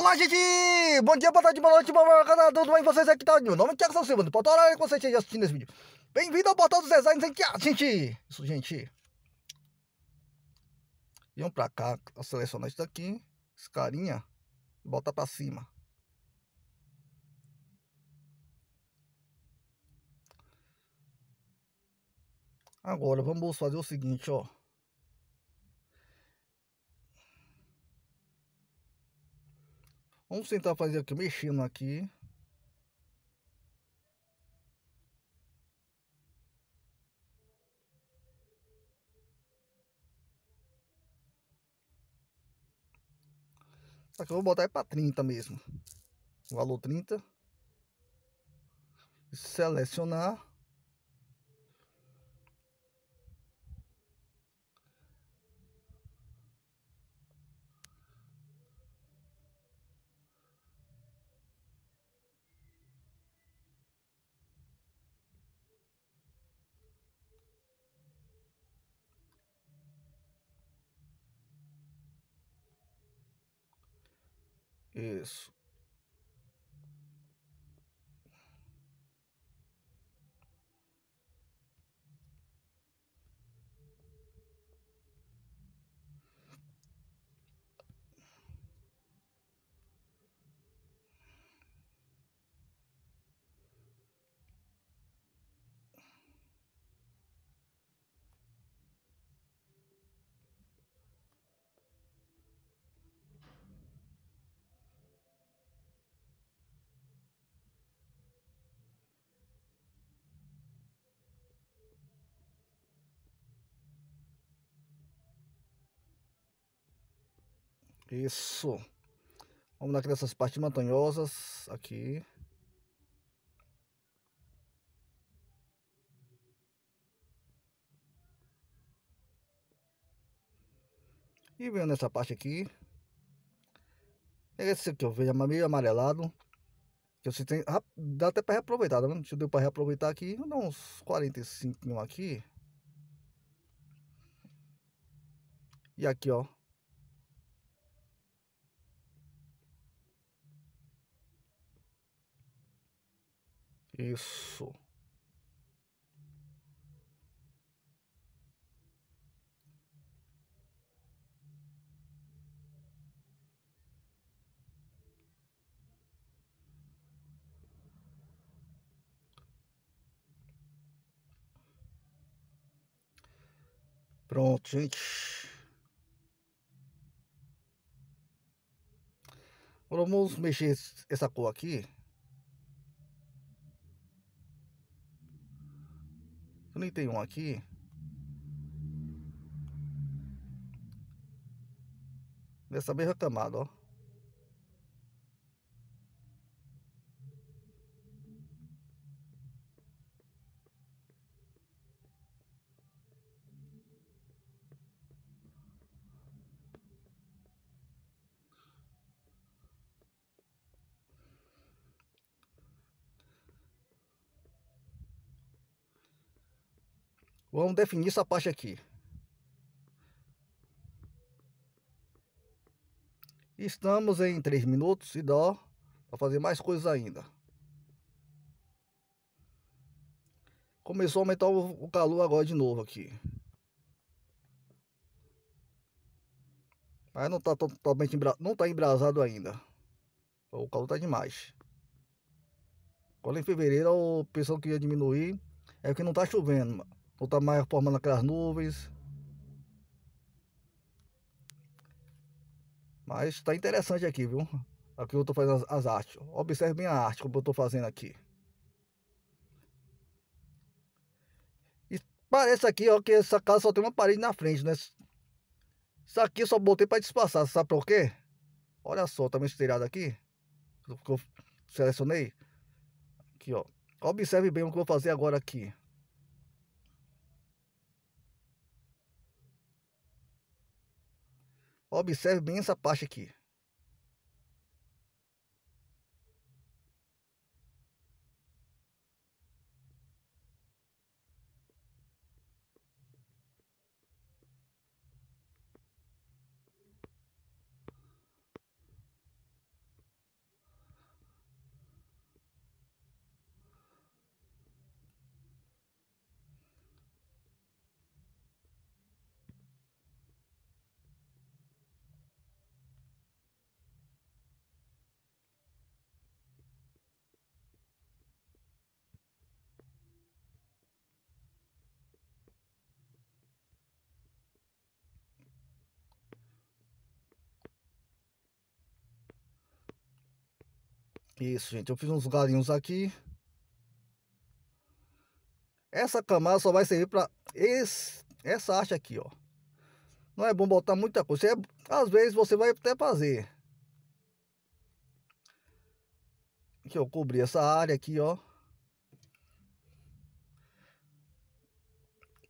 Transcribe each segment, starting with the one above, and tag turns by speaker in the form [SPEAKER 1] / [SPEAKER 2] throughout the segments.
[SPEAKER 1] Olá, gente! Bom dia, boa tarde, boa noite, boa madrugada, tudo bem? Vocês aqui tá? Meu nome é Tiago Silva, do Portal Arário, que vocês esteja assistindo esse vídeo. Bem-vindo ao Portal dos Designs hein, Tiago, gente! Isso, gente. Vamos pra cá, selecionar isso daqui, esse carinha, e botar pra cima. Agora, vamos fazer o seguinte, ó. Vamos tentar fazer aqui, mexendo aqui. Só que eu vou botar aí para 30 mesmo. Valor 30. Selecionar. Isso. Isso. Vamos lá nessas partes montanhosas aqui. E venho nessa parte aqui. É esse aqui, eu vejo meio amarelado. Que você tem. dá até para reaproveitar, tá vendo? deu para reaproveitar aqui, vou dar uns 45 aqui. E aqui, ó. Isso. Pronto, gente. Vamos mexer essa cor aqui. tem um aqui. Nessa mesma camada, ó. Vamos definir essa parte aqui. Estamos em 3 minutos e dó para fazer mais coisas ainda. Começou a aumentar o calor agora de novo aqui. Mas não está totalmente não tá embrasado ainda. O calor está demais. Quando em fevereiro o pessoal queria diminuir é que não está chovendo, mano. Então estar mais formando aquelas nuvens. Mas está interessante aqui, viu? Aqui eu estou fazendo as, as artes. Observe bem a arte como eu estou fazendo aqui. E parece aqui, ó, que essa casa só tem uma parede na frente, né? Isso aqui eu só botei para disfarçar, sabe por quê? Olha só, tá meio estirado aqui. Que eu selecionei. Aqui, ó. Observe bem o que eu vou fazer agora aqui. Observe bem essa parte aqui. Isso, gente. Eu fiz uns galinhos aqui. Essa camada só vai servir para esse, essa arte aqui, ó. Não é bom botar muita coisa. É, às vezes você vai até fazer. Aqui, eu cobri essa área aqui, ó.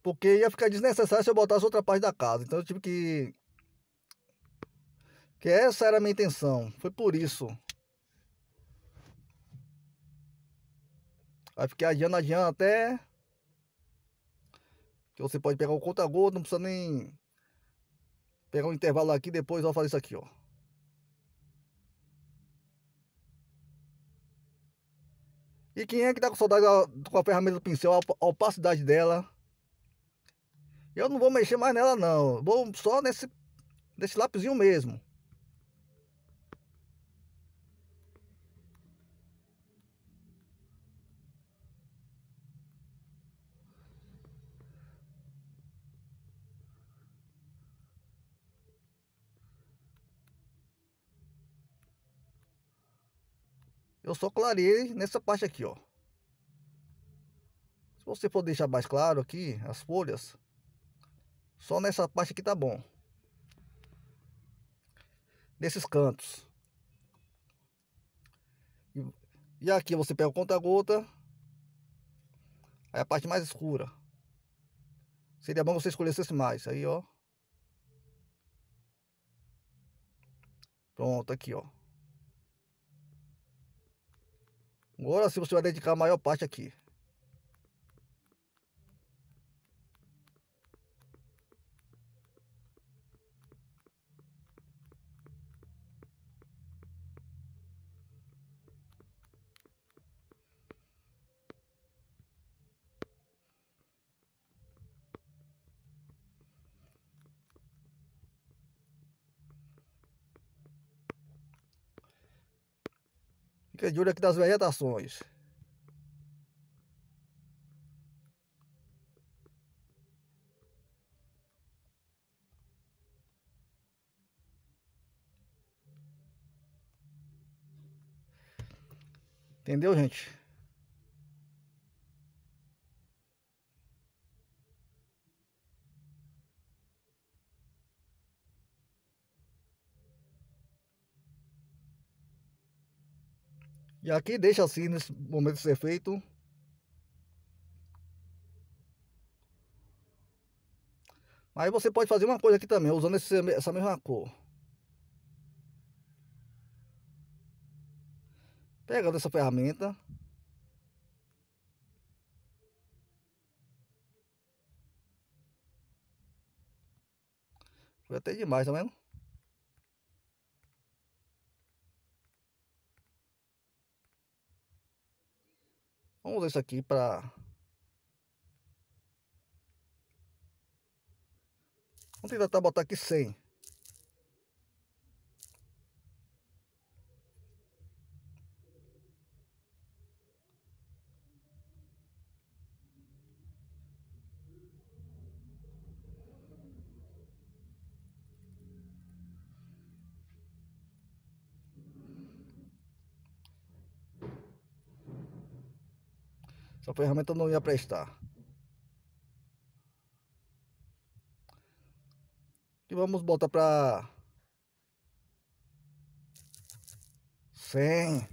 [SPEAKER 1] Porque ia ficar desnecessário se eu botasse outra parte da casa. Então eu tive que... Que essa era a minha intenção. Foi por isso. Vai ficar adiando, adiando até. Que você pode pegar o conta gordo não precisa nem pegar um intervalo aqui, depois vai fazer isso aqui, ó. E quem é que tá com saudade com a ferramenta do pincel, a, a opacidade dela? Eu não vou mexer mais nela não, vou só nesse, nesse lápisinho mesmo. Eu só clarei nessa parte aqui, ó. Se você for deixar mais claro aqui as folhas, só nessa parte aqui tá bom. Nesses cantos. E, e aqui você pega o conta-gota. Aí a parte mais escura. Seria bom você escolhesse mais. Aí, ó. Pronto, aqui, ó. Agora sim você vai dedicar a maior parte aqui. Fica de olho aqui das vegetações. Entendeu, gente? E aqui deixa assim nesse momento ser feito. Aí você pode fazer uma coisa aqui também, usando esse, essa mesma cor. Pegando essa ferramenta. Foi até demais, tá vendo? Vamos usar isso aqui para... Vamos tentar botar aqui 100. ferramenta não ia prestar. E vamos botar para 100.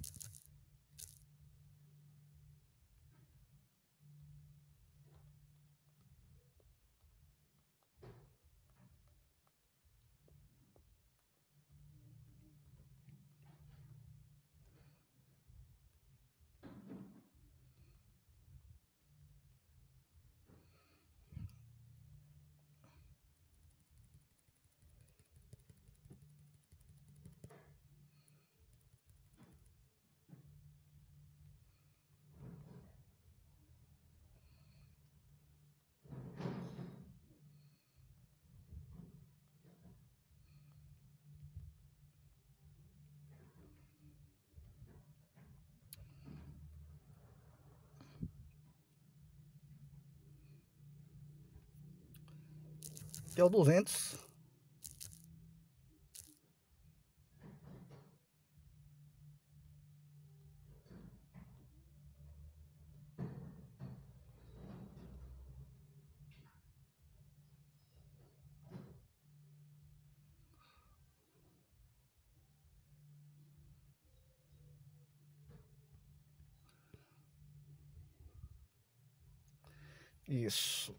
[SPEAKER 1] até é o 200. Isso.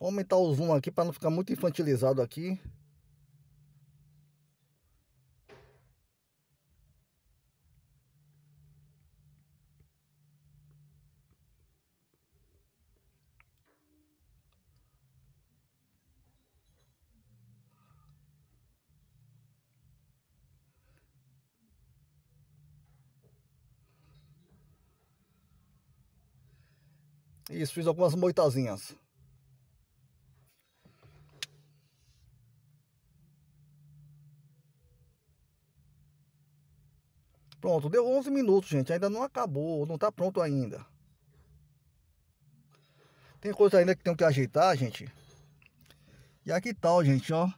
[SPEAKER 1] Vou aumentar o zoom aqui para não ficar muito infantilizado aqui. Isso, fiz algumas moitazinhas. Pronto, deu 11 minutos, gente. Ainda não acabou, não tá pronto ainda. Tem coisa ainda que tem que ajeitar, gente. E aqui tal, tá, gente, ó.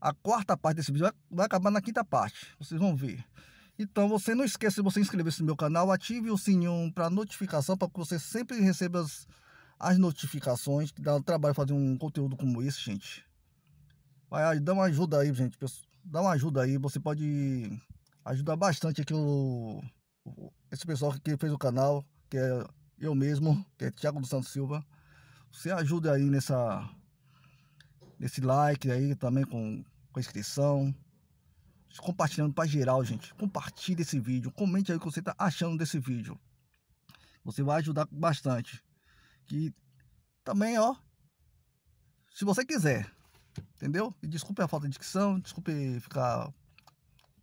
[SPEAKER 1] A quarta parte desse vídeo vai acabar na quinta parte. Vocês vão ver. Então você não esquece, de você inscrever-se no meu canal, ative o sininho para notificação para que você sempre receba as, as notificações que dá um trabalho fazer um conteúdo como esse, gente. Vai, dá uma ajuda aí, gente. Dá uma ajuda aí. Você pode ajudar bastante aqui o, o, esse pessoal que fez o canal, que é eu mesmo, que é Thiago do Santos Silva. Você ajuda aí nessa nesse like aí também com, com inscrição. Compartilhando para geral, gente. Compartilhe esse vídeo. Comente aí o que você está achando desse vídeo. Você vai ajudar bastante. Que também, ó. Se você quiser. Entendeu? E desculpe a falta de dicção. Desculpe ficar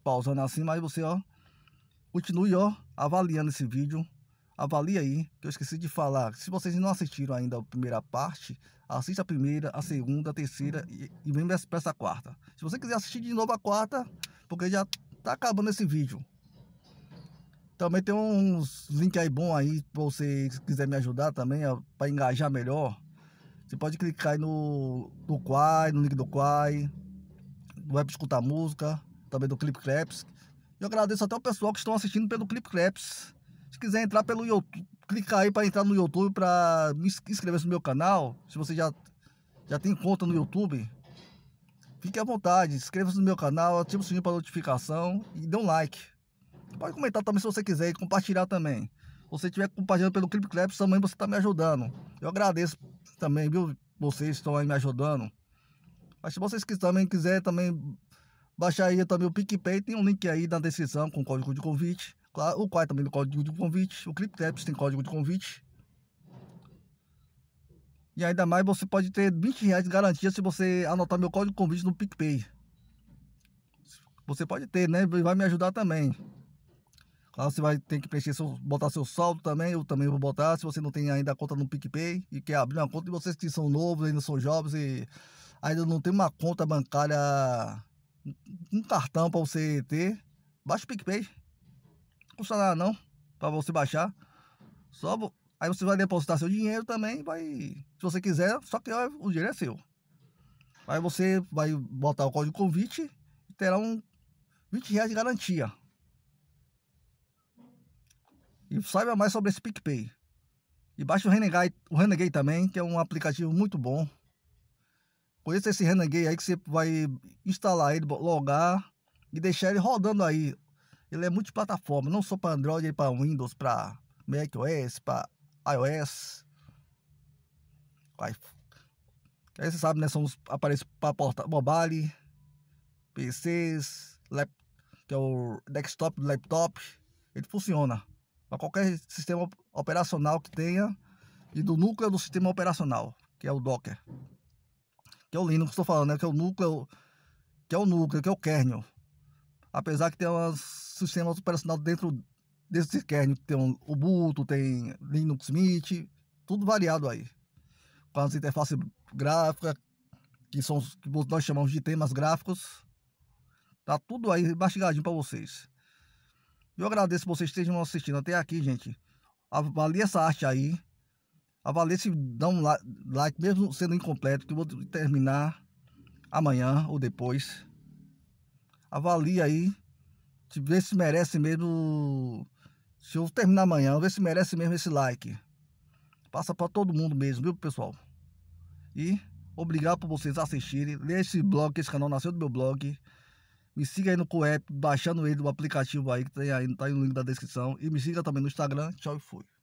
[SPEAKER 1] pausando assim, mas você, ó, continue, ó, avaliando esse vídeo. Avalie aí, que eu esqueci de falar. Se vocês não assistiram ainda a primeira parte, assista a primeira, a segunda, a terceira e, e vem para essa quarta. Se você quiser assistir de novo a quarta, porque já tá acabando esse vídeo. Também tem uns links aí bom aí para você quiser me ajudar também para engajar melhor. Você pode clicar aí no Quai, no link do Quai, vai para escutar música, também do Clip Claps. Eu agradeço até o pessoal que estão assistindo pelo Clip Claps. Se quiser entrar pelo YouTube, clicar aí para entrar no YouTube, para me inscrever no meu canal. Se você já, já tem conta no YouTube, fique à vontade. Inscreva-se no meu canal, ative o sininho para notificação e dê um like. Pode comentar também se você quiser e compartilhar também. Se você estiver compartilhando pelo Clip Claps, também você está me ajudando. Eu agradeço também, viu? Vocês estão aí me ajudando. Mas se vocês também quiserem também Baixa aí também o PicPay, tem um link aí na descrição com é código de convite. o Quai também tem código de convite. O CryptApps tem código de convite. E ainda mais você pode ter 20 reais de garantia se você anotar meu código de convite no PicPay. Você pode ter, né? Vai me ajudar também. Claro, você vai ter que preencher seu, botar seu saldo também, eu também vou botar. Se você não tem ainda a conta no PicPay e quer abrir uma conta, e vocês que são novos, ainda são jovens e ainda não tem uma conta bancária um cartão para você ter. Baixa o PicPay. Não custa nada não, para você baixar. Só aí você vai depositar seu dinheiro também, vai, se você quiser, só que ó, o dinheiro é seu. Aí você vai botar o código convite e terá um 20 reais de garantia. E saiba mais sobre esse PicPay. E baixe o Renegade, o Renegade também, que é um aplicativo muito bom por isso esse Renegade aí que você vai instalar ele, logar e deixar ele rodando aí. Ele é multiplataforma, não só para Android, para Windows, para macOS, para iOS. Aí, aí você sabe, né? São os aparelhos para porta mobile, PCs, lap, que é o desktop, laptop. Ele funciona para qualquer sistema operacional que tenha e do núcleo do sistema operacional, que é o Docker que é o Linux que estou falando, né? É é que é o núcleo, que é o núcleo, que é o kernel. Apesar que tem um sistema operacional dentro desse kernel, tem um Ubuntu, tem Linux Mint, tudo variado aí. Com as interfaces gráficas, que são os que nós chamamos de temas gráficos. Tá tudo aí mastigadinho para vocês. Eu agradeço vocês que estejam assistindo até aqui, gente. Avalie essa arte aí avalie se dá um like, mesmo sendo incompleto, que eu vou terminar amanhã ou depois. Avalie aí, vê se merece mesmo. Se eu terminar amanhã, vê se merece mesmo esse like. Passa para todo mundo mesmo, viu, pessoal? E obrigado por vocês assistirem. Lê esse blog, esse canal nasceu do meu blog. Me siga aí no Coep, baixando ele do aplicativo aí que tem aí, tá aí no link da descrição. E me siga também no Instagram. Tchau e fui.